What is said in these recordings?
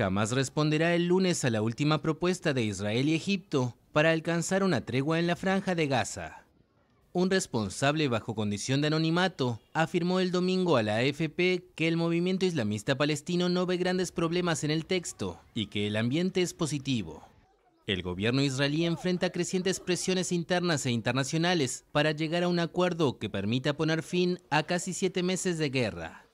Jamás responderá el lunes a la última propuesta de Israel y Egipto para alcanzar una tregua en la franja de Gaza. Un responsable bajo condición de anonimato afirmó el domingo a la AFP que el movimiento islamista palestino no ve grandes problemas en el texto y que el ambiente es positivo. El gobierno israelí enfrenta crecientes presiones internas e internacionales para llegar a un acuerdo que permita poner fin a casi siete meses de guerra.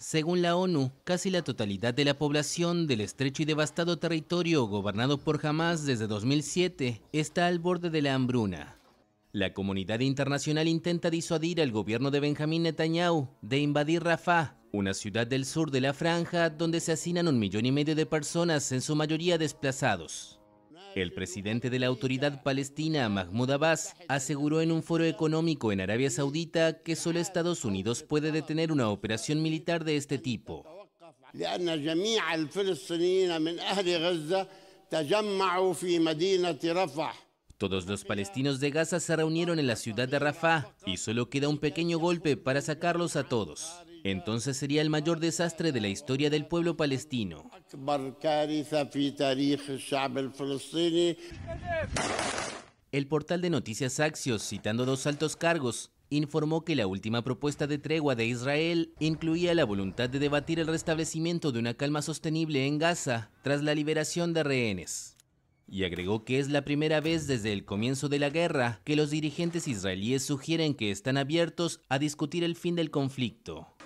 Según la ONU, casi la totalidad de la población del estrecho y devastado territorio gobernado por Hamas desde 2007 está al borde de la hambruna. La comunidad internacional intenta disuadir al gobierno de Benjamín Netanyahu de invadir Rafah, una ciudad del sur de la franja donde se asinan un millón y medio de personas, en su mayoría desplazados. El presidente de la autoridad palestina, Mahmoud Abbas, aseguró en un foro económico en Arabia Saudita que solo Estados Unidos puede detener una operación militar de este tipo. Todos los palestinos de Gaza se reunieron en la ciudad de Rafah y solo queda un pequeño golpe para sacarlos a todos entonces sería el mayor desastre de la historia del pueblo palestino. El portal de noticias Axios, citando dos altos cargos, informó que la última propuesta de tregua de Israel incluía la voluntad de debatir el restablecimiento de una calma sostenible en Gaza tras la liberación de rehenes y agregó que es la primera vez desde el comienzo de la guerra que los dirigentes israelíes sugieren que están abiertos a discutir el fin del conflicto.